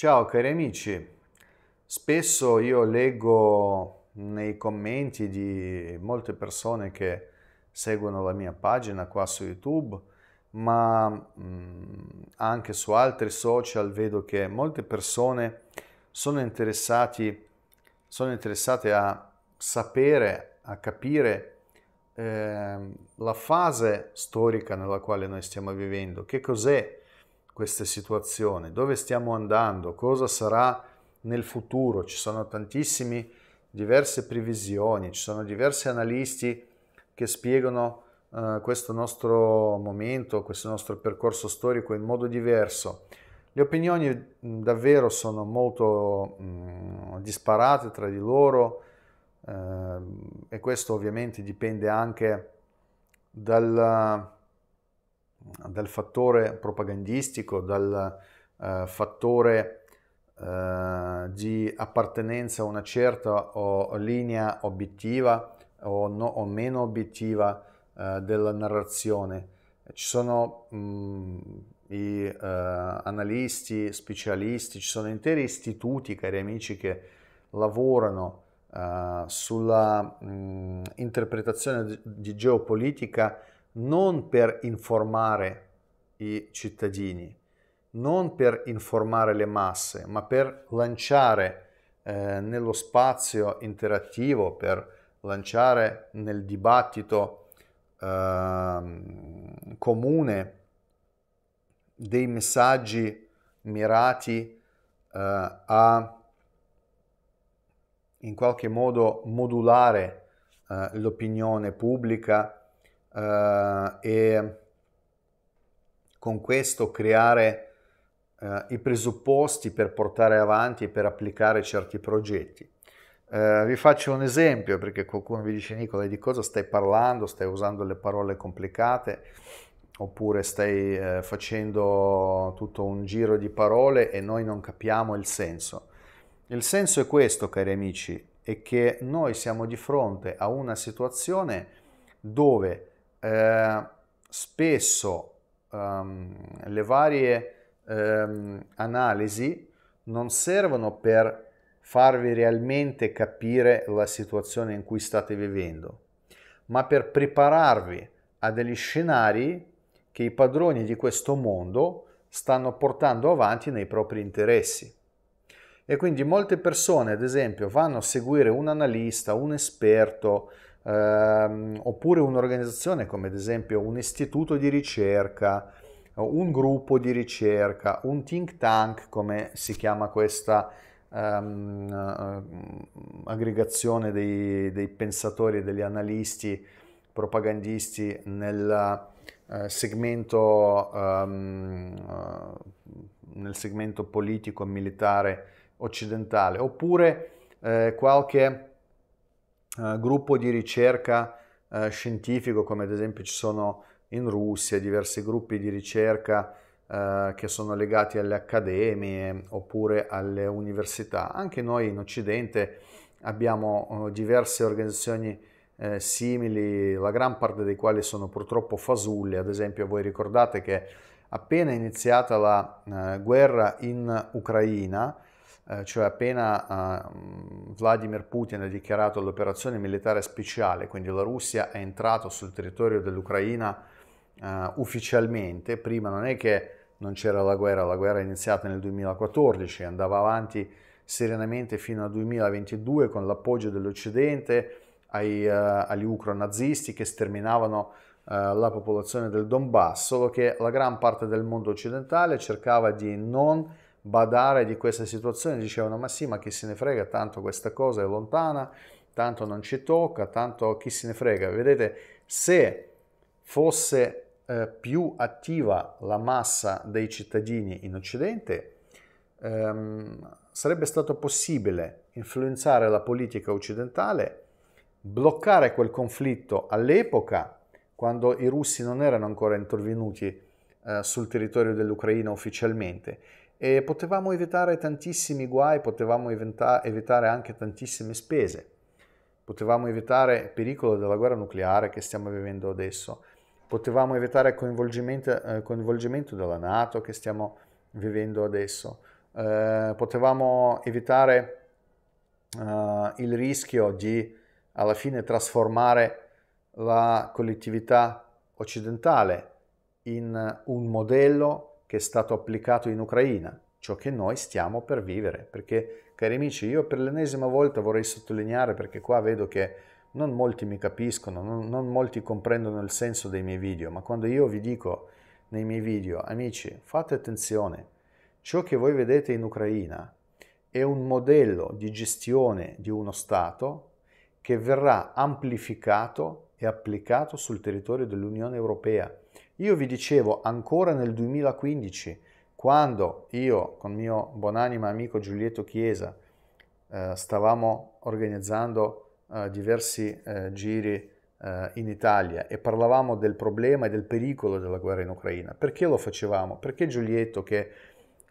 Ciao cari amici, spesso io leggo nei commenti di molte persone che seguono la mia pagina qua su YouTube, ma mm, anche su altri social vedo che molte persone sono, sono interessate a sapere, a capire eh, la fase storica nella quale noi stiamo vivendo, che cos'è queste situazioni, dove stiamo andando, cosa sarà nel futuro. Ci sono tantissime diverse previsioni, ci sono diversi analisti che spiegano eh, questo nostro momento, questo nostro percorso storico in modo diverso. Le opinioni davvero sono molto mh, disparate tra di loro eh, e questo ovviamente dipende anche dal dal fattore propagandistico, dal eh, fattore eh, di appartenenza a una certa o, linea obiettiva o, no, o meno obiettiva eh, della narrazione. Ci sono mh, mm, i eh, analisti, specialisti, ci sono interi istituti, cari amici, che lavorano eh, sulla mh, mm, interpretazione di, di geopolitica non per informare i cittadini, non per informare le masse, ma per lanciare eh, nello spazio interattivo, per lanciare nel dibattito eh, comune dei messaggi mirati eh, a in qualche modo modulare eh, l'opinione pubblica eh, e con questo creare eh, i presupposti per portare avanti e per applicare certi progetti. Eh, vi faccio un esempio perché qualcuno vi dice Nicola di cosa stai parlando, stai usando le parole complicate oppure stai eh, facendo tutto un giro di parole e noi non capiamo il senso. Il senso è questo, cari amici, è che noi siamo di fronte a una situazione dove eh, spesso um, le varie um, analisi non servono per farvi realmente capire la situazione in cui state vivendo, ma per prepararvi a degli scenari che i padroni di questo mondo stanno portando avanti nei propri interessi. E quindi molte persone, ad esempio, vanno a seguire un analista, un esperto, ehm, oppure un'organizzazione come ad esempio un istituto di ricerca, un gruppo di ricerca, un think tank come si chiama questa ehm, eh, aggregazione dei, dei pensatori, degli analisti, propagandisti nel eh, segmento ehm, eh, nel segmento politico e militare occidentale, oppure eh, qualche eh, gruppo di ricerca eh, scientifico, come ad esempio ci sono in Russia diversi gruppi di ricerca eh, che sono legati alle accademie oppure alle università. Anche noi in Occidente abbiamo eh, diverse organizzazioni eh, simili, la gran parte dei quali sono purtroppo fasulle. Ad esempio voi ricordate che appena iniziata la guerra in Ucraina, eh, cioè appena ehm, Vladimir Putin ha dichiarato l'operazione militare speciale, quindi la Russia è entrata sul territorio dell'Ucraina uh, ufficialmente, prima non è che non c'era la guerra, la guerra è iniziata nel 2014, andava avanti serenamente fino al 2022 con l'appoggio dell'Occidente ai, uh, agli ucro-nazisti che sterminavano la popolazione del Donbass, solo che la gran parte del mondo occidentale cercava di non badare di questa situazione, dicevano ma sì, ma chi se ne frega, tanto questa cosa è lontana, tanto non ci tocca, tanto chi se ne frega. Vedete, se fosse eh, più attiva la massa dei cittadini in Occidente, ehm, sarebbe stato possibile influenzare la politica occidentale, bloccare quel conflitto all'epoca, quando i russi non erano ancora intervenuti eh, sul territorio dell'Ucraina ufficialmente, e potevamo evitare tantissimi guai, potevamo evita- evitare anche tantissime spese, potevamo evitare il pericolo della guerra nucleare che stiamo vivendo adesso, potevamo evitare il coinvolgimento, eh, coinvolgimento della Nato che stiamo vivendo adesso, eh, potevamo evitare eh, il rischio di alla fine trasformare la collettività occidentale in un modello che è stato applicato in Ucraina, ciò che noi stiamo per vivere. Perché, cari amici, io per l'ennesima volta vorrei sottolineare, perché qua vedo che non molti mi capiscono, non, non molti comprendono il senso dei miei video, ma quando io vi dico nei miei video, amici, fate attenzione, ciò che voi vedete in Ucraina è un modello di gestione di uno Stato che verrà amplificato e applicato sul territorio dell'Unione Europea. Io vi dicevo ancora nel 2015, quando io con mio buonanima amico Giulietto Chiesa eh, stavamo organizzando eh, diversi eh, giri eh, in Italia e parlavamo del problema e del pericolo della guerra in Ucraina. Perché lo facevamo? Perché Giulietto, che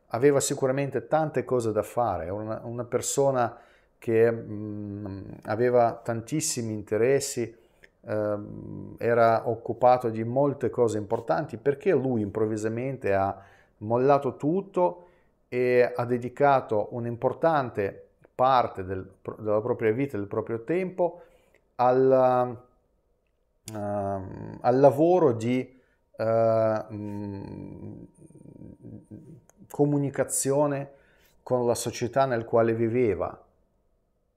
aveva sicuramente tante cose da fare, una, una persona che mh, mm, aveva tantissimi interessi, Ehm, era occupato di molte cose importanti, perché lui improvvisamente ha mollato tutto e ha dedicato un'importante parte del, della propria vita, del proprio tempo al, ehm, al lavoro di ehm, comunicazione con la società nel quale viveva.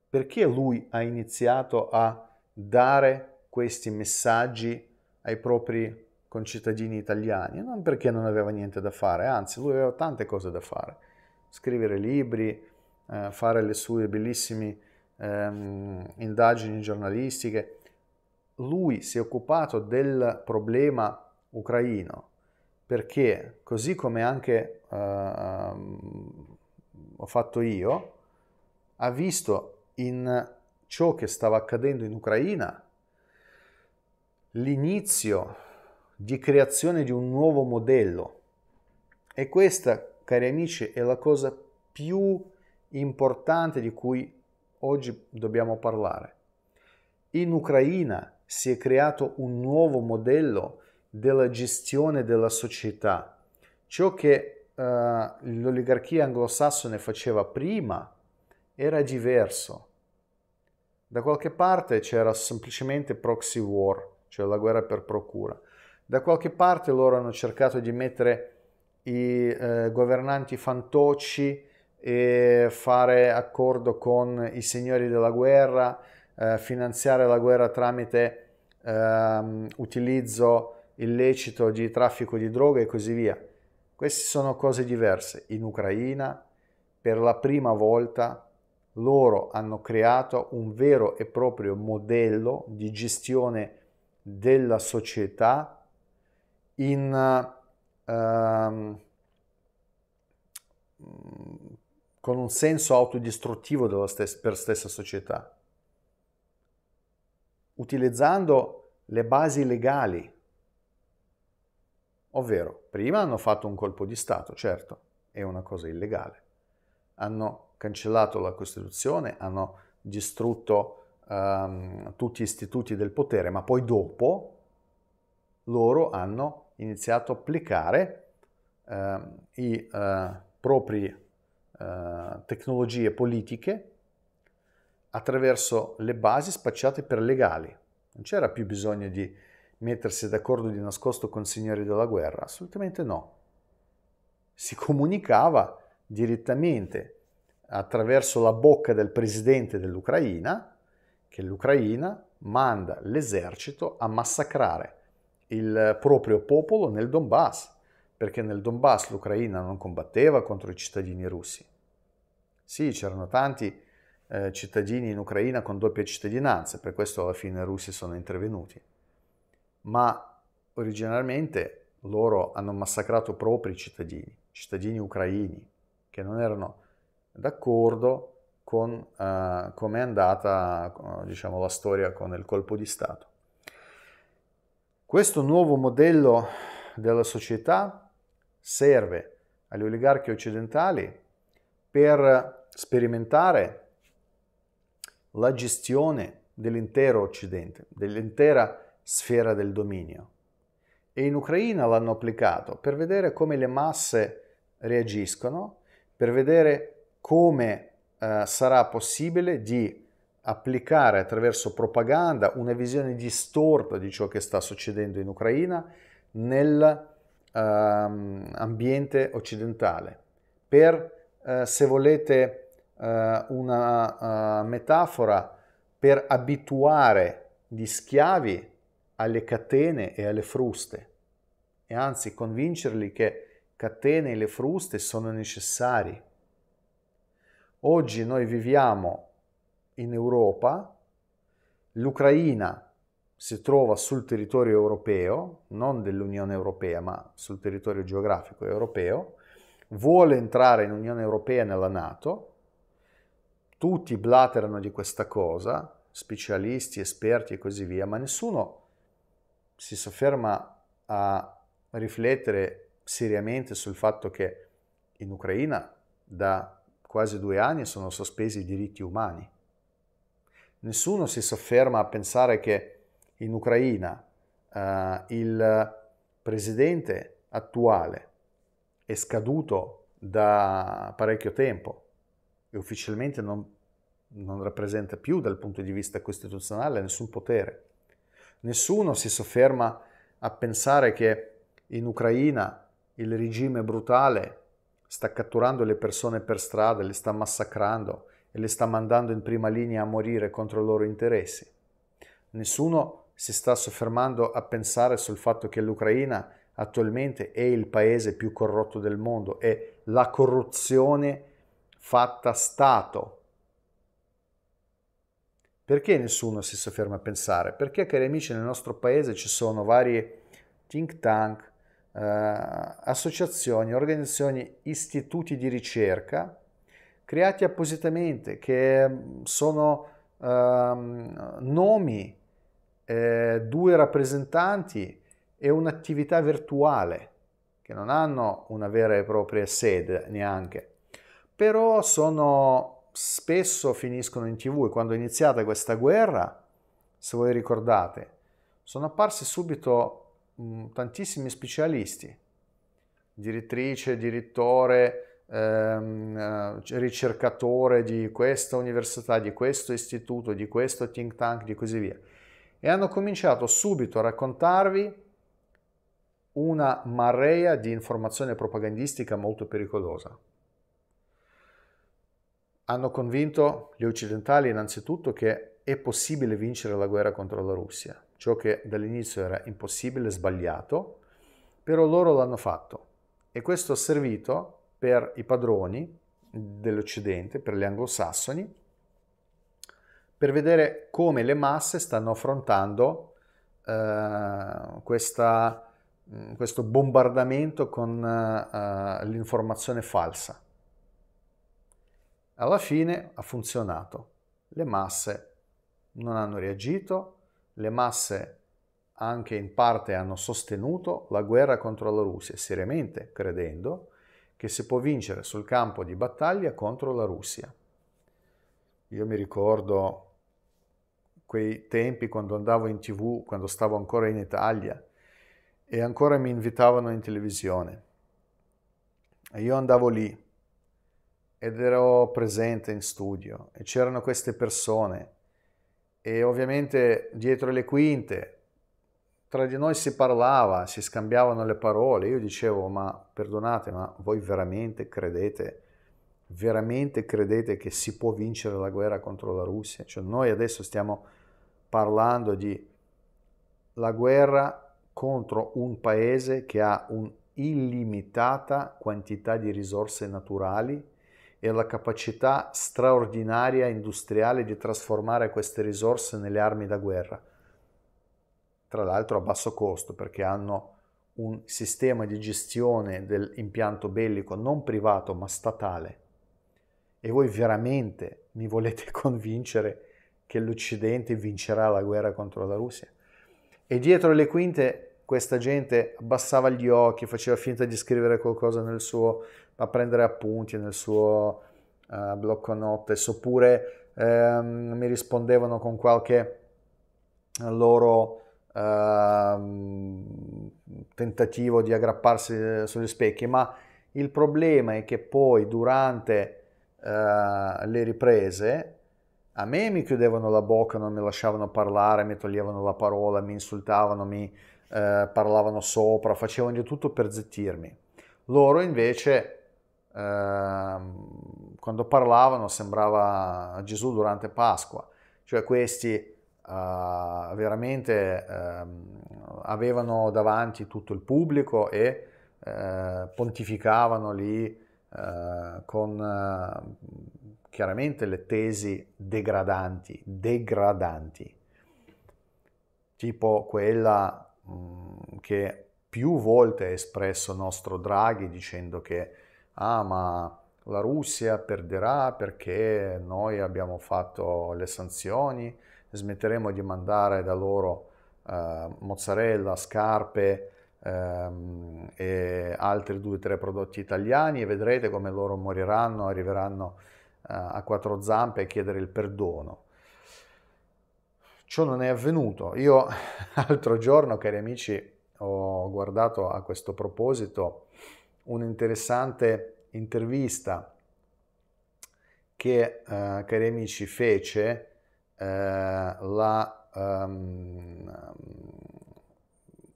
Perché lui ha iniziato a dare questi messaggi ai propri concittadini italiani, non perché non aveva niente da fare, anzi lui aveva tante cose da fare, scrivere libri, eh, fare le sue bellissime ehm, indagini giornalistiche. Lui si è occupato del problema ucraino perché, così come anche eh, ho fatto io, ha visto in ciò che stava accadendo in Ucraina l'inizio di creazione di un nuovo modello. E questa, cari amici, è la cosa più importante di cui oggi dobbiamo parlare. In Ucraina si è creato un nuovo modello della gestione della società. Ciò che eh, l'oligarchia anglosassone faceva prima era diverso. Da qualche parte c'era semplicemente proxy war, cioè la guerra per procura. Da qualche parte loro hanno cercato di mettere i eh, governanti fantocci e fare accordo con i signori della guerra, eh, finanziare la guerra tramite ehm, utilizzo illecito di traffico di droga e così via. Queste sono cose diverse. In Ucraina, per la prima volta, loro hanno creato un vero e proprio modello di gestione della società in, ehm, con un senso autodistruttivo stessa, per stessa società, utilizzando le basi legali. Ovvero, prima hanno fatto un colpo di Stato, certo, è una cosa illegale. Hanno cancellato la Costituzione, hanno distrutto ehm, tutti istituti del potere, ma poi dopo loro hanno iniziato a applicare eh, i eh, propri eh, tecnologie politiche attraverso le basi spacciate per legali. Non c'era più bisogno di mettersi d'accordo di nascosto con signori della guerra, assolutamente no. Si comunicava direttamente attraverso la bocca del presidente dell'Ucraina che l'Ucraina manda l'esercito a massacrare il proprio popolo nel Donbass, perché nel Donbass l'Ucraina non combatteva contro i cittadini russi. Sì, c'erano tanti eh, cittadini in Ucraina con doppia cittadinanza, per questo alla fine i russi sono intervenuti. Ma originariamente loro hanno massacrato propri cittadini, cittadini ucraini, che non erano d'accordo con uh, come è andata eh, diciamo, la storia con il colpo di Stato. Questo nuovo modello della società serve agli oligarchi occidentali per sperimentare la gestione dell'intero Occidente, dell'intera sfera del dominio. E in Ucraina l'hanno applicato per vedere come le masse reagiscono, per vedere come eh, sarà possibile di applicare attraverso propaganda una visione distorta di ciò che sta succedendo in Ucraina nell'ambiente ehm, occidentale. Per, eh, se volete, eh, una eh, metafora, per abituare gli schiavi alle catene e alle fruste e anzi convincerli che catene e le fruste sono necessarie Oggi noi viviamo in Europa, l'Ucraina si trova sul territorio europeo, non dell'Unione Europea, ma sul territorio geografico europeo, vuole entrare in Unione Europea nella Nato, tutti blaterano di questa cosa, specialisti, esperti e così via, ma nessuno si sofferma a riflettere seriamente sul fatto che in Ucraina da quasi due anni sono sospesi i diritti umani. Nessuno si sofferma a pensare che in Ucraina eh, il presidente attuale è scaduto da parecchio tempo e ufficialmente non, non rappresenta più dal punto di vista costituzionale nessun potere. Nessuno si sofferma a pensare che in Ucraina il regime brutale sta catturando le persone per strada, le sta massacrando e le sta mandando in prima linea a morire contro i loro interessi. Nessuno si sta soffermando a pensare sul fatto che l'Ucraina attualmente è il paese più corrotto del mondo, è la corruzione fatta Stato. Perché nessuno si sofferma a pensare? Perché, cari amici, nel nostro paese ci sono vari think tank, eh, associazioni, organizzazioni, istituti di ricerca creati appositamente che mm, sono ehm, nomi, eh, due rappresentanti e un'attività virtuale che non hanno una vera e propria sede neanche, però sono spesso finiscono in tv e quando è iniziata questa guerra, se voi ricordate, sono apparsi subito Mm, tantissimi specialisti, direttrice, direttore, ehm, eh, ricercatore di questa università, di questo istituto, di questo think tank, di così via. E hanno cominciato subito a raccontarvi una marea di informazione propagandistica molto pericolosa. Hanno convinto gli occidentali innanzitutto che è possibile vincere la guerra contro la Russia ciò che dall'inizio era impossibile sbagliato, però loro l'hanno fatto e questo ha servito per i padroni dell'Occidente, per gli anglosassoni, per vedere come le masse stanno affrontando eh, questa, mm, questo bombardamento con eh, l'informazione falsa. Alla fine ha funzionato, le masse non hanno reagito, le masse anche in parte hanno sostenuto la guerra contro la Russia, seriamente credendo che si può vincere sul campo di battaglia contro la Russia. Io mi ricordo quei tempi quando andavo in tv, quando stavo ancora in Italia e ancora mi invitavano in televisione. E io andavo lì ed ero presente in studio e c'erano queste persone e ovviamente dietro le quinte tra di noi si parlava, si scambiavano le parole, io dicevo ma perdonate ma voi veramente credete, veramente credete che si può vincere la guerra contro la Russia? Cioè noi adesso stiamo parlando di la guerra contro un paese che ha un'illimitata quantità di risorse naturali e la capacità straordinaria industriale di trasformare queste risorse nelle armi da guerra, tra l'altro a basso costo perché hanno un sistema di gestione dell'impianto bellico non privato ma statale. E voi veramente mi volete convincere che l'Occidente vincerà la guerra contro la Russia? E dietro le quinte questa gente abbassava gli occhi, faceva finta di scrivere qualcosa nel suo a prendere appunti nel suo uh, blocco notes oppure ehm, mi rispondevano con qualche loro ehm, tentativo di aggrapparsi eh, sugli specchi ma il problema è che poi durante eh, le riprese a me mi chiudevano la bocca non mi lasciavano parlare mi toglievano la parola mi insultavano mi eh, parlavano sopra facevano di tutto per zittirmi loro invece Ehm, quando parlavano sembrava Gesù durante Pasqua, cioè questi uh, veramente uh, avevano davanti tutto il pubblico e eh, pontificavano lì eh, con chiaramente le tesi degradanti, degradanti, tipo quella mh, mm, che più volte ha espresso nostro Draghi dicendo che ah ma la Russia perderà perché noi abbiamo fatto le sanzioni, smetteremo di mandare da loro eh, mozzarella, scarpe ehm, e altri due o tre prodotti italiani e vedrete come loro moriranno, arriveranno eh, a quattro zampe a chiedere il perdono. Ciò non è avvenuto. Io l'altro giorno, cari amici, ho guardato a questo proposito un'interessante intervista che, eh, cari amici, fece eh, la, um,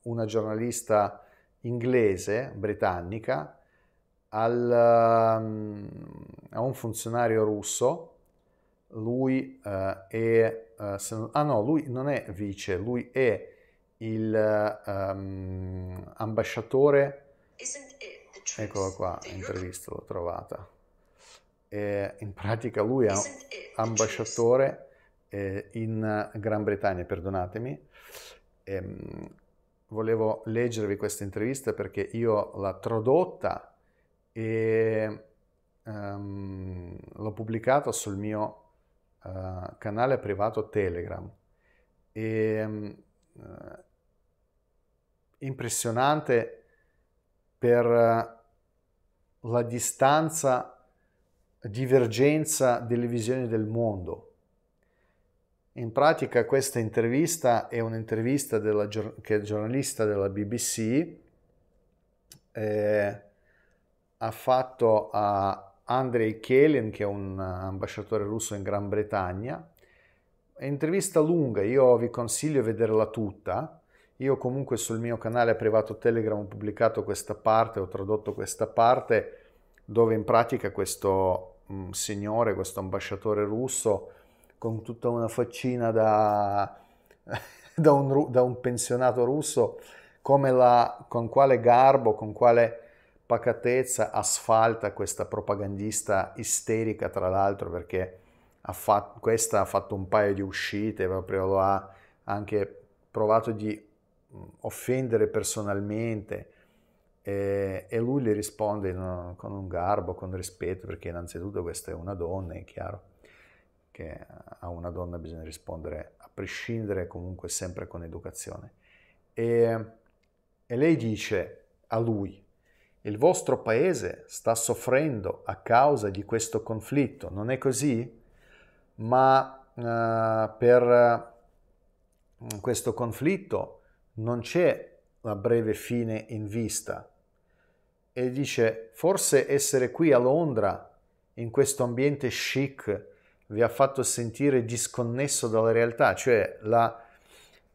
una giornalista inglese, britannica, al, um, a un funzionario russo. Lui uh, è, uh, se, ah no, lui non è vice, lui è il um, ambasciatore. Isn't it? Eccola qua, intervista l'ho trovata. E in pratica lui è eh, ambasciatore eh, in Gran Bretagna, perdonatemi. E ehm, volevo leggervi questa intervista perché io l'ho tradotta e um, l'ho pubblicata sul mio uh, canale privato Telegram. E, uh, impressionante per la distanza, divergenza delle visioni del mondo. In pratica questa intervista è un'intervista della, che il giornalista della BBC eh, ha fatto a Andrei Kelin, che è un ambasciatore russo in Gran Bretagna. È un'intervista lunga, io vi consiglio di vederla tutta io comunque sul mio canale privato Telegram ho pubblicato questa parte, ho tradotto questa parte dove in pratica questo mh, mm, signore, questo ambasciatore russo con tutta una faccina da, da, un, da un, pensionato russo, la, con quale garbo, con quale pacatezza asfalta questa propagandista isterica, tra l'altro, perché ha fatto, questa ha fatto un paio di uscite, proprio lo ha anche provato di offendere personalmente. E, eh, e lui le risponde un, con un garbo, con rispetto, perché innanzitutto questa è una donna, è chiaro che a una donna bisogna rispondere a prescindere comunque sempre con educazione. E, e lei dice a lui, il vostro paese sta soffrendo a causa di questo conflitto, non è così? Ma eh, per eh, questo conflitto non c'è la breve fine in vista. E dice, forse essere qui a Londra, in questo ambiente chic, vi ha fatto sentire disconnesso dalla realtà, cioè la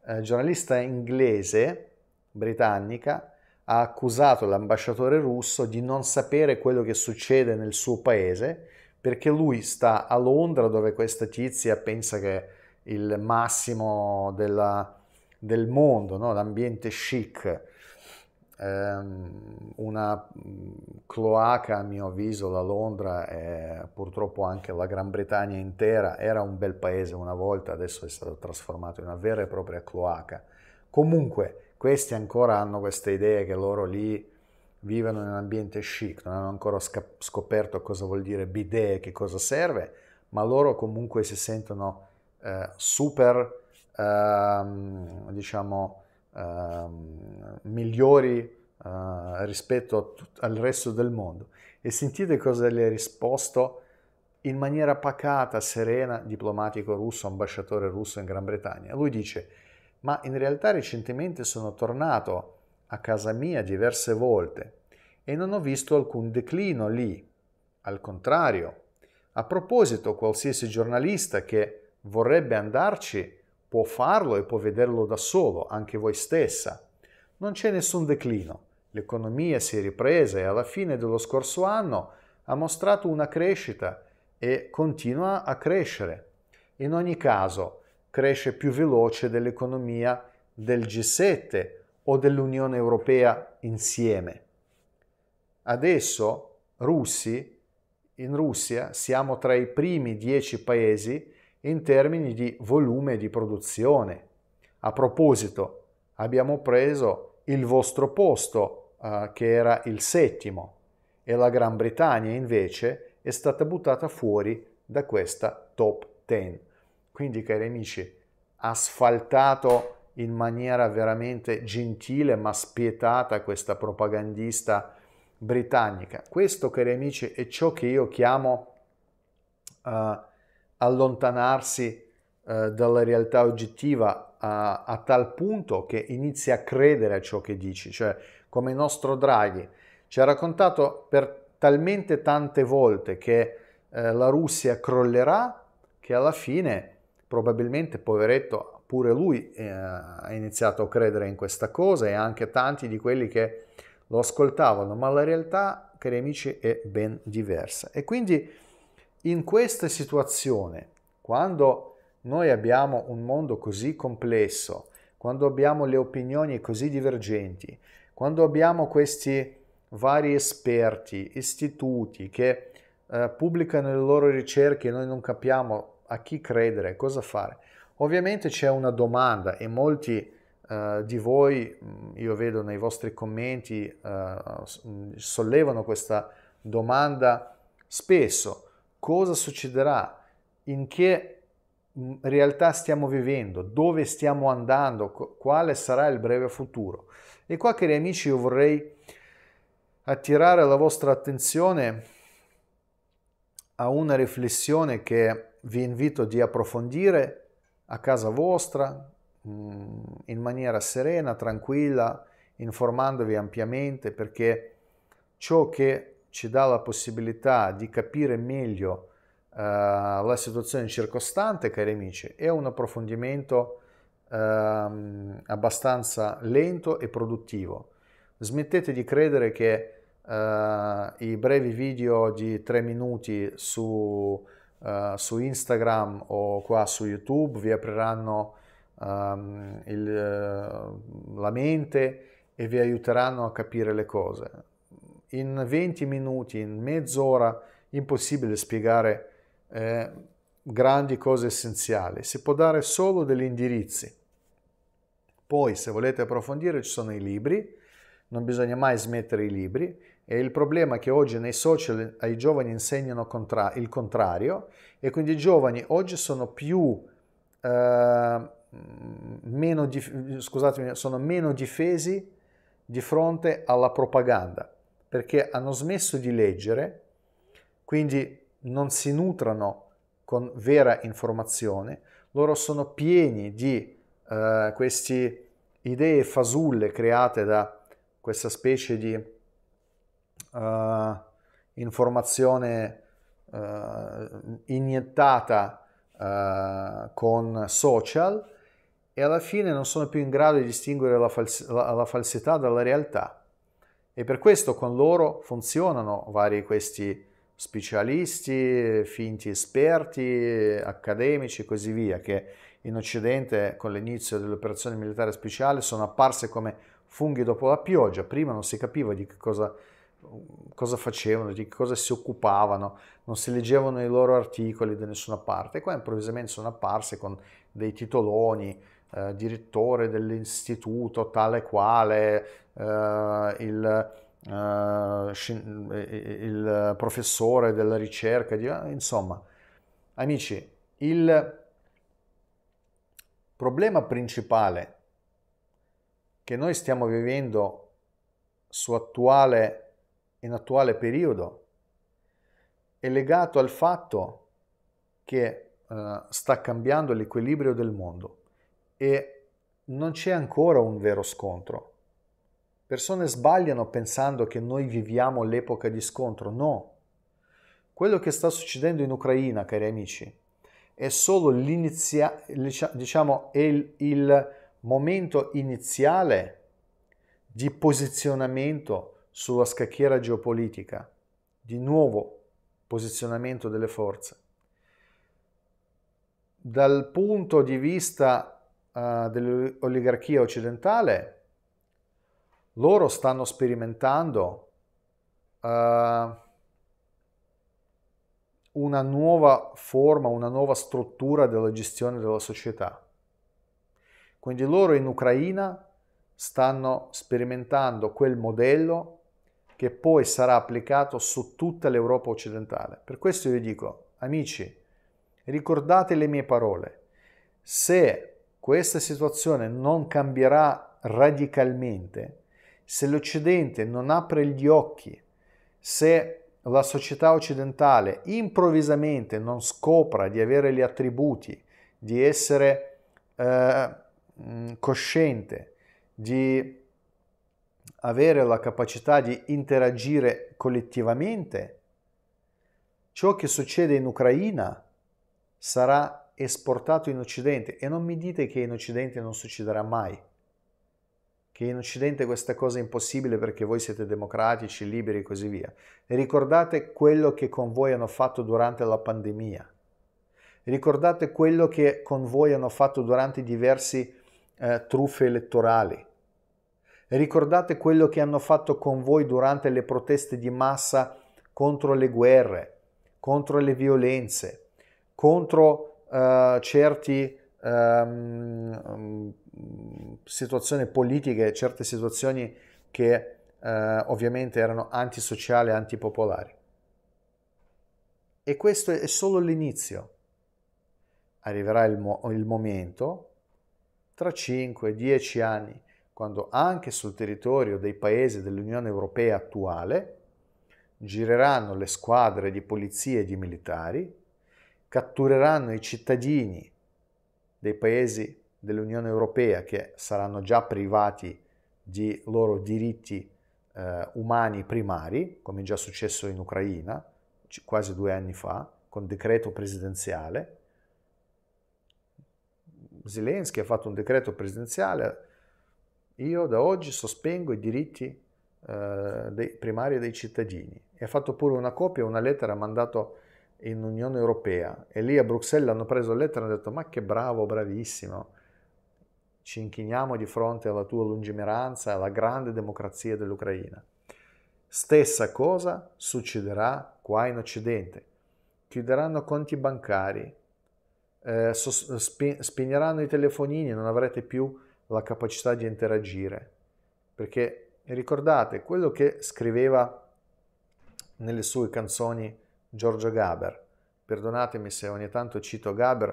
eh, giornalista inglese, britannica, ha accusato l'ambasciatore russo di non sapere quello che succede nel suo paese perché lui sta a Londra dove questa tizia pensa che il massimo della del mondo, no? l'ambiente chic, ehm, una mm, cloaca a mio avviso, la Londra e purtroppo anche la Gran Bretagna intera, era un bel paese una volta, adesso è stato trasformato in una vera e propria cloaca. Comunque questi ancora hanno queste idee che loro lì vivono in un ambiente chic, non hanno ancora scoperto cosa vuol dire bidet e che cosa serve, ma loro comunque si sentono eh, super ehm, diciamo, ehm, migliori eh, rispetto tut- al resto del mondo. E sentite cosa le ha risposto in maniera pacata, serena, diplomatico russo, ambasciatore russo in Gran Bretagna. Lui dice, ma in realtà recentemente sono tornato a casa mia diverse volte e non ho visto alcun declino lì. Al contrario, a proposito, qualsiasi giornalista che vorrebbe andarci Può farlo e può vederlo da solo, anche voi stessa. Non c'è nessun declino. L'economia si è ripresa e alla fine dello scorso anno ha mostrato una crescita e continua a crescere. In ogni caso, cresce più veloce dell'economia del G7 o dell'Unione Europea insieme. Adesso, russi, in Russia siamo tra i primi dieci paesi in termini di volume di produzione. A proposito, abbiamo preso il vostro posto eh, che era il settimo e la Gran Bretagna invece è stata buttata fuori da questa top 10. Quindi cari amici, asfaltato in maniera veramente gentile ma spietata questa propagandista britannica. Questo, cari amici, è ciò che io chiamo uh, allontanarsi eh, dalla realtà oggettiva a, a, tal punto che inizia a credere a ciò che dici, cioè come il nostro Draghi ci ha raccontato per talmente tante volte che eh, la Russia crollerà che alla fine probabilmente poveretto pure lui eh, ha iniziato a credere in questa cosa e anche tanti di quelli che lo ascoltavano, ma la realtà, cari amici, è ben diversa. E quindi in questa situazione, quando noi abbiamo un mondo così complesso, quando abbiamo le opinioni così divergenti, quando abbiamo questi vari esperti, istituti che eh, pubblicano le loro ricerche e noi non capiamo a chi credere, cosa fare, ovviamente c'è una domanda e molti eh, di voi, mm, io vedo nei vostri commenti, eh, sollevano questa domanda spesso cosa succederà, in che mm, realtà stiamo vivendo, dove stiamo andando, quale sarà il breve futuro. E qua, cari amici, io vorrei attirare la vostra attenzione a una riflessione che vi invito di approfondire a casa vostra mm, in maniera serena, tranquilla, informandovi ampiamente perché ciò che ci dà la possibilità di capire meglio eh, la situazione circostante, cari amici, è un approfondimento eh, abbastanza lento e produttivo. Smettete di credere che eh, i brevi video di 3 minuti su, eh, su, Instagram o qua su YouTube vi apriranno ehm, il, la mente e vi aiuteranno a capire le cose in 20 minuti, in mezz'ora, impossibile spiegare eh, grandi cose essenziali, si può dare solo degli indirizzi. Poi, se volete approfondire, ci sono i libri, non bisogna mai smettere i libri. E il problema è che oggi nei social ai giovani insegnano contra- il contrario e quindi i giovani oggi sono più eh, meno, dif- scusatemi, sono meno difesi di fronte alla propaganda perché hanno smesso di leggere, quindi non si nutrano con vera informazione, loro sono pieni di eh, queste idee fasulle create da questa specie di eh, informazione eh, iniettata eh, con social e alla fine non sono più in grado di distinguere la, fals- la, la falsità dalla realtà e per questo con loro funzionano vari questi specialisti, finti esperti, accademici e così via, che in Occidente con l'inizio dell'operazione militare speciale sono apparse come funghi dopo la pioggia, prima non si capiva di che cosa, cosa facevano, di che cosa si occupavano, non si leggevano i loro articoli da nessuna parte, e qua improvvisamente sono apparse con dei titoloni, eh, direttore dell'istituto tale quale, eh, il, eh, eh, eh, il, professore della ricerca, di, insomma, amici, il problema principale che noi stiamo vivendo su attuale, in attuale periodo è legato al fatto che eh, sta cambiando l'equilibrio del mondo e non c'è ancora un vero scontro. Persone sbagliano pensando che noi viviamo l'epoca di scontro, no. Quello che sta succedendo in Ucraina, cari amici, è solo l'inizia- diciamo, è il, il momento iniziale di posizionamento sulla scacchiera geopolitica, di nuovo posizionamento delle forze. Dal punto di vista eh, dell'oligarchia occidentale, loro stanno sperimentando uh, una nuova forma, una nuova struttura della gestione della società. Quindi loro in Ucraina stanno sperimentando quel modello che poi sarà applicato su tutta l'Europa occidentale. Per questo io dico, amici, ricordate le mie parole, se questa situazione non cambierà radicalmente se l'Occidente non apre gli occhi, se la società occidentale improvvisamente non scopra di avere gli attributi, di essere eh, mm, cosciente, di avere la capacità di interagire collettivamente, ciò che succede in Ucraina sarà esportato in Occidente e non mi dite che in Occidente non succederà mai, che in Occidente questa cosa è impossibile perché voi siete democratici, liberi e così via. ricordate quello che con voi hanno fatto durante la pandemia, ricordate quello che con voi hanno fatto durante diversi eh, truffe elettorali, ricordate quello che hanno fatto con voi durante le proteste di massa contro le guerre, contro le violenze, contro eh, certi ehm, mm, situazioni politiche, certe situazioni che eh, ovviamente erano antisociali e antipopolari. E questo è solo l'inizio. Arriverà il, mo- il momento, tra 5-10 anni, quando anche sul territorio dei paesi dell'Unione Europea attuale gireranno le squadre di polizia e di militari cattureranno i cittadini dei paesi dell'Unione Europea che saranno già privati di loro diritti eh, umani primari, come è già successo in Ucraina quasi due anni fa, con decreto presidenziale. Zelensky ha fatto un decreto presidenziale, io da oggi sospengo i diritti eh, dei primari dei cittadini. E ha fatto pure una copia, una lettera, ha mandato in Unione Europea e lì a Bruxelles hanno preso lettera e hanno detto ma che bravo, bravissimo, ci inchiniamo di fronte alla tua lungimiranza, alla grande democrazia dell'Ucraina. Stessa cosa succederà qua in Occidente. Chiuderanno conti bancari, eh, spegneranno i telefonini, non avrete più la capacità di interagire. Perché ricordate quello che scriveva nelle sue canzoni Giorgio Gaber. Perdonatemi se ogni tanto cito Gaber,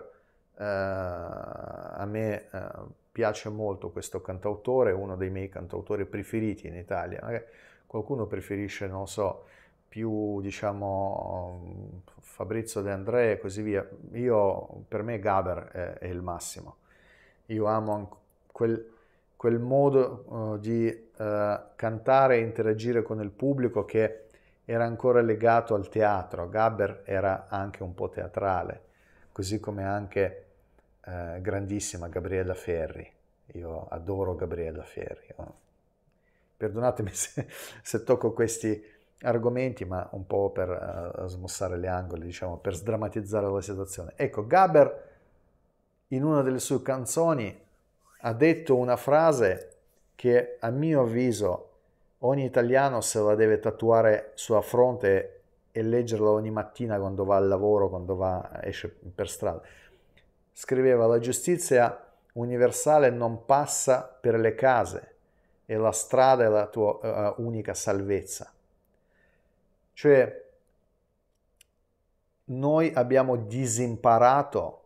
eh, a me eh, piace molto questo cantautore, uno dei miei cantautori preferiti in Italia. Magari qualcuno preferisce, non so, più diciamo Fabrizio De André e così via. Io, per me Gaber è, è il massimo. Io amo quel, quel modo uh, di uh, cantare e interagire con il pubblico che È era ancora legato al teatro, Gaber era anche un po' teatrale, così come anche eh, grandissima Gabriella Ferri. Io adoro Gabriella Ferri. Perdonatemi se, se tocco questi argomenti, ma un po' per uh, eh, smussare le angoli, diciamo, per sdrammatizzare la situazione. Ecco, Gaber in una delle sue canzoni ha detto una frase che a mio avviso ogni italiano se la deve tatuare sulla fronte e leggerla ogni mattina quando va al lavoro, quando va, esce per strada. Scriveva la giustizia universale non passa per le case e la strada è la tua uh, unica salvezza. Cioè noi abbiamo disimparato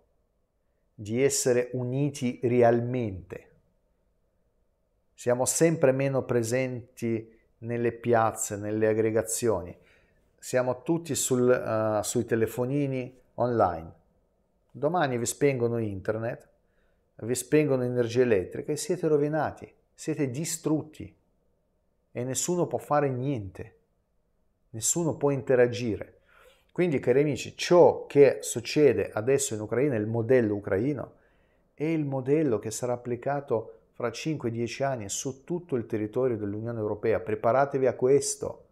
di essere uniti realmente siamo sempre meno presenti nelle piazze, nelle aggregazioni, siamo tutti sul, uh, sui telefonini online. Domani vi spengono internet, vi spengono energia elettrica e siete rovinati, siete distrutti e nessuno può fare niente, nessuno può interagire. Quindi, cari amici, ciò che succede adesso in Ucraina, il modello ucraino, è il modello che sarà applicato fra 5-10 anni su tutto il territorio dell'Unione Europea. Preparatevi a questo.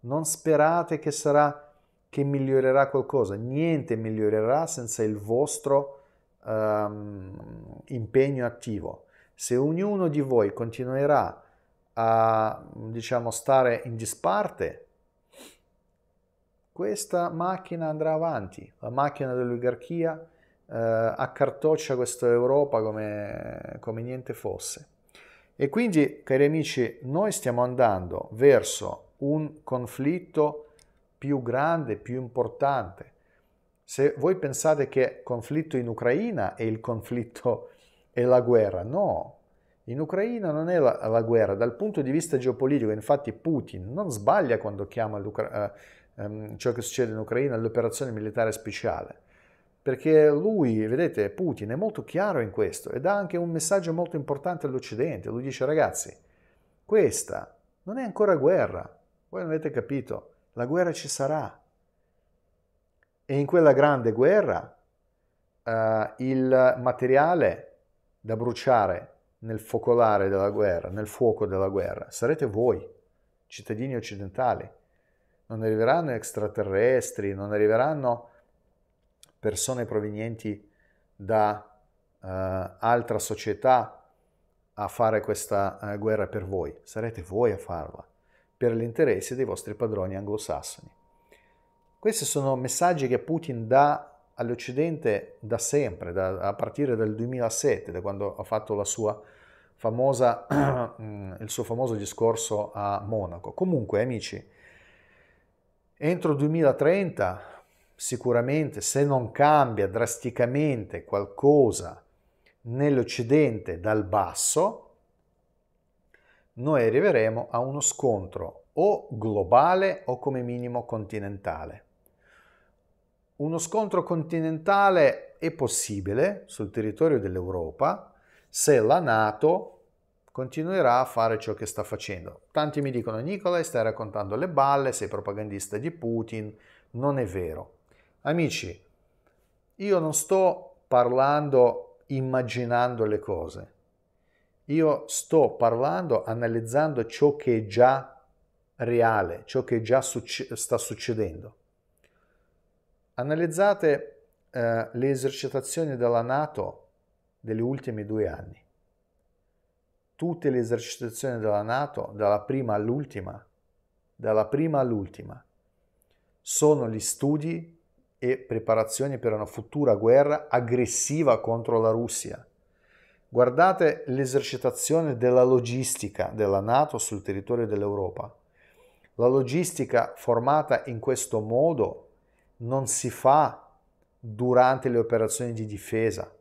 Non sperate che sarà che migliorerà qualcosa, niente migliorerà senza il vostro um, impegno attivo. Se ognuno di voi continuerà a diciamo stare in disparte, questa macchina andrà avanti, la macchina dell'oligarchia eh, accartoccia questa Europa come, come niente fosse. E quindi, cari amici, noi stiamo andando verso un conflitto più grande, più importante. Se voi pensate che conflitto in Ucraina è il conflitto e la guerra, no, in Ucraina non è la, la, guerra. Dal punto di vista geopolitico, infatti, Putin non sbaglia quando chiama eh, ehm, ciò che succede in Ucraina l'operazione militare speciale perché lui, vedete, Putin è molto chiaro in questo e dà anche un messaggio molto importante all'Occidente. Lui dice, ragazzi, questa non è ancora guerra, voi non avete capito, la guerra ci sarà. E in quella grande guerra eh, il materiale da bruciare nel focolare della guerra, nel fuoco della guerra, sarete voi, cittadini occidentali. Non arriveranno extraterrestri, non arriveranno persone provenienti da uh, altra società a fare questa uh, guerra per voi, sarete voi a farla, per l'interesse dei vostri padroni anglosassoni. Questi sono messaggi che Putin dà all'Occidente da sempre, da, a partire dal 2007, da quando ha fatto la sua famosa, il suo famoso discorso a Monaco. Comunque, amici, entro il 2030 sicuramente se non cambia drasticamente qualcosa nell'Occidente dal basso, noi arriveremo a uno scontro o globale o come minimo continentale. Uno scontro continentale è possibile sul territorio dell'Europa se la Nato continuerà a fare ciò che sta facendo. Tanti mi dicono Nicolai, stai raccontando le balle, sei propagandista di Putin. Non è vero. Amici, io non sto parlando immaginando le cose, io sto parlando analizzando ciò che è già reale, ciò che già succe- sta succedendo. Analizzate eh, le esercitazioni della Nato degli ultimi due anni. Tutte le esercitazioni della Nato, dalla prima all'ultima, dalla prima all'ultima, sono gli studi e preparazioni per una futura guerra aggressiva contro la Russia. Guardate l'esercitazione della logistica della Nato sul territorio dell'Europa. La logistica formata in questo modo non si fa durante le operazioni di difesa.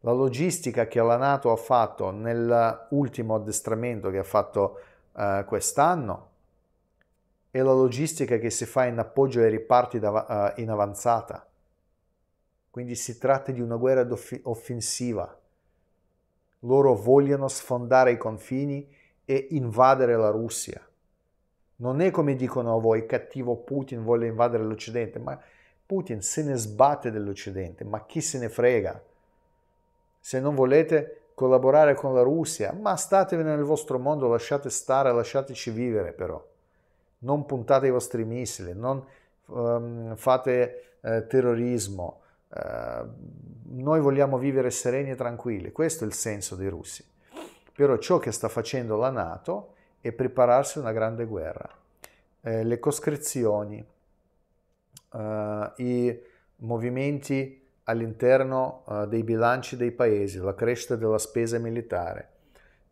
La logistica che la Nato ha fatto nell'ultimo addestramento che ha fatto eh, quest'anno e la logistica che si fa in appoggio ai riparti eh, in avanzata. Quindi si tratta di una guerra offensiva. Loro vogliono sfondare i confini e invadere la Russia. Non è come dicono a oh, voi, cattivo Putin vuole invadere l'Occidente, ma Putin se ne sbatte dell'Occidente, ma chi se ne frega? Se non volete collaborare con la Russia, ma statevene nel vostro mondo, lasciate stare, lasciateci vivere però non puntate i vostri missili, non um, fate eh, terrorismo. Eh, noi vogliamo vivere sereni e tranquilli, questo è il senso dei russi. Però ciò che sta facendo la Nato è prepararsi a una grande guerra. Eh, le coscrizioni, eh, i movimenti all'interno eh, dei bilanci dei paesi, la crescita della spesa militare,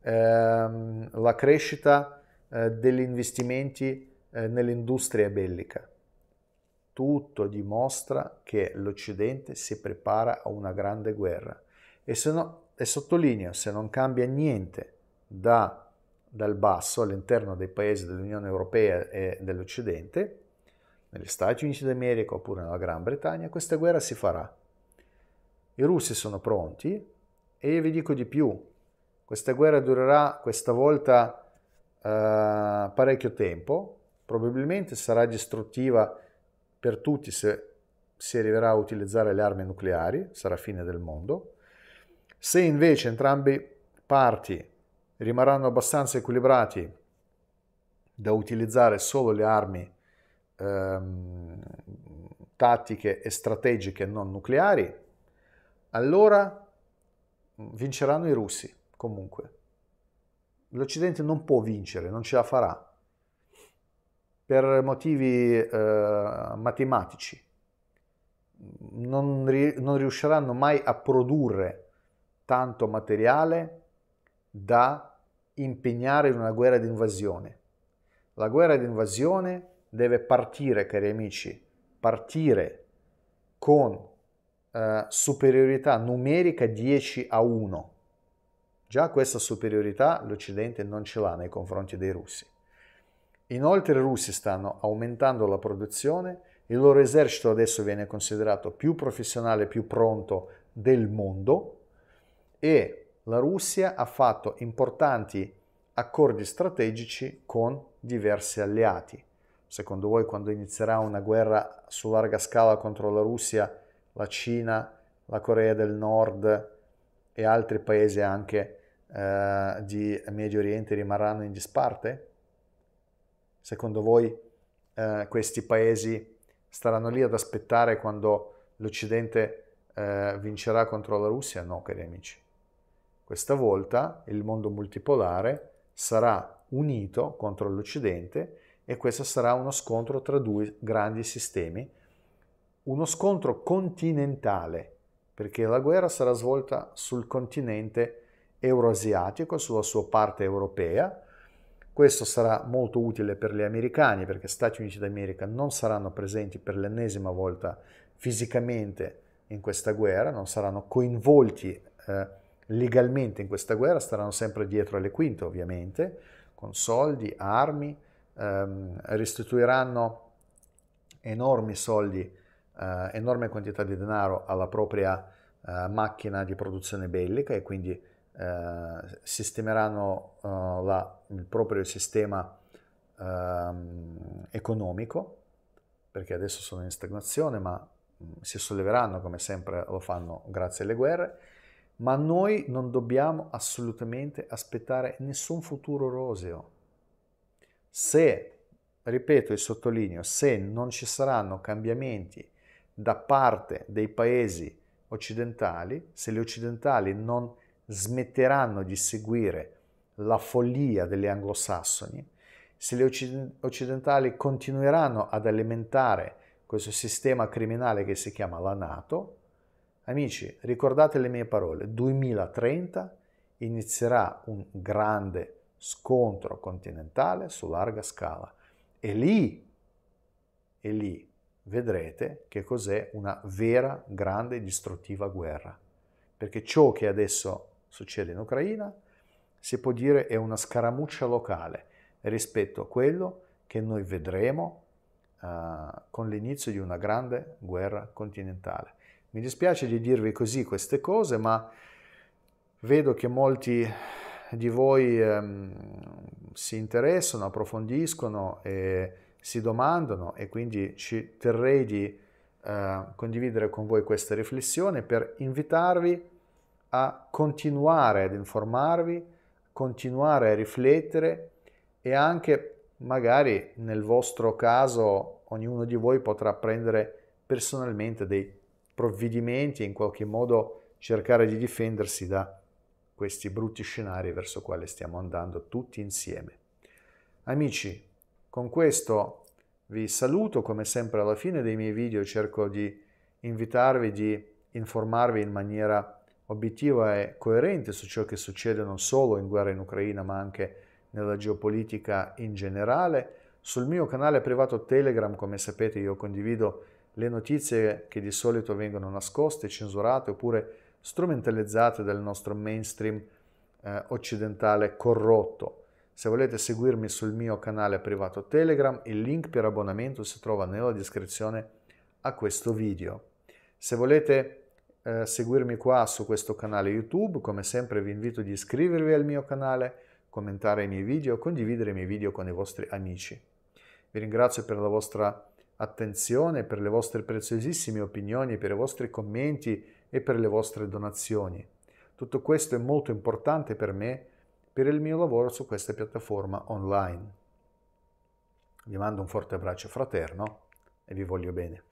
ehm, la crescita eh, degli investimenti eh, nell'industria bellica. Tutto dimostra che l'Occidente si prepara a una grande guerra e, se no, e sottolineo, se non cambia niente da, dal basso all'interno dei paesi dell'Unione Europea e dell'Occidente, negli Stati Uniti d'America oppure nella Gran Bretagna, questa guerra si farà. I russi sono pronti e vi dico di più, questa guerra durerà questa volta eh, parecchio tempo, probabilmente sarà distruttiva per tutti se si arriverà a utilizzare le armi nucleari, sarà fine del mondo. Se invece entrambi parti rimarranno abbastanza equilibrati da utilizzare solo le armi ehm, tattiche e strategiche non nucleari, allora vinceranno i russi comunque. L'Occidente non può vincere, non ce la farà per motivi eh, matematici non, ri- non, riusciranno mai a produrre tanto materiale da impegnare in una guerra d'invasione. La guerra d'invasione deve partire, cari amici, partire con eh, superiorità numerica 10 a 1. Già questa superiorità l'Occidente non ce l'ha nei confronti dei russi. Inoltre i russi stanno aumentando la produzione, il loro esercito adesso viene considerato più professionale, più pronto del mondo e la Russia ha fatto importanti accordi strategici con diversi alleati. Secondo voi quando inizierà una guerra su larga scala contro la Russia, la Cina, la Corea del Nord e altri paesi anche eh, di Medio Oriente rimarranno in disparte? Secondo voi eh, questi paesi staranno lì ad aspettare quando l'Occidente eh, vincerà contro la Russia? No, cari amici. Questa volta il mondo multipolare sarà unito contro l'Occidente e questo sarà uno scontro tra due grandi sistemi, uno scontro continentale, perché la guerra sarà svolta sul continente euroasiatico, sulla sua parte europea, questo sarà molto utile per gli americani perché Stati Uniti d'America non saranno presenti per l'ennesima volta fisicamente in questa guerra, non saranno coinvolti eh, legalmente in questa guerra, staranno sempre dietro alle quinte ovviamente, con soldi, armi, ehm, restituiranno enormi soldi, eh, enorme quantità di denaro alla propria eh, macchina di produzione bellica e quindi eh, sistemeranno eh, la, il proprio sistema ehm, economico, perché adesso sono in stagnazione, ma mm, si solleveranno come sempre lo fanno grazie alle guerre, ma noi non dobbiamo assolutamente aspettare nessun futuro roseo. Se, ripeto e sottolineo, se non ci saranno cambiamenti da parte dei paesi occidentali, se gli occidentali non smetteranno di seguire la follia degli anglosassoni, se gli occidentali continueranno ad alimentare questo sistema criminale che si chiama la Nato, amici, ricordate le mie parole, 2030 inizierà un grande scontro continentale su larga scala e lì, e lì vedrete che cos'è una vera, grande, distruttiva guerra. Perché ciò che adesso succede in Ucraina, si può dire è una scaramuccia locale rispetto a quello che noi vedremo uh, con l'inizio di una grande guerra continentale. Mi dispiace di dirvi così queste cose, ma vedo che molti di voi um, si interessano, approfondiscono e si domandano e quindi ci terrei di uh, condividere con voi questa riflessione per invitarvi a a continuare ad informarvi, continuare a riflettere e anche magari nel vostro caso ognuno di voi potrà prendere personalmente dei provvedimenti e in qualche modo cercare di difendersi da questi brutti scenari verso i quali stiamo andando tutti insieme. Amici, con questo vi saluto, come sempre alla fine dei miei video cerco di invitarvi, di informarvi in maniera obiettivo è coerente su ciò che succede non solo in guerra in Ucraina ma anche nella geopolitica in generale. Sul mio canale privato Telegram, come sapete, io condivido le notizie che di solito vengono nascoste, censurate oppure strumentalizzate dal nostro mainstream eh, occidentale corrotto. Se volete seguirmi sul mio canale privato Telegram, il link per abbonamento si trova nella descrizione a questo video. Se volete eh, seguirmi qua su questo canale YouTube, come sempre vi invito ad iscrivervi al mio canale, commentare i miei video, condividere i miei video con i vostri amici. Vi ringrazio per la vostra attenzione, per le vostre preziosissime opinioni, per i vostri commenti e per le vostre donazioni. Tutto questo è molto importante per me, per il mio lavoro su questa piattaforma online. Vi mando un forte abbraccio fraterno e vi voglio bene.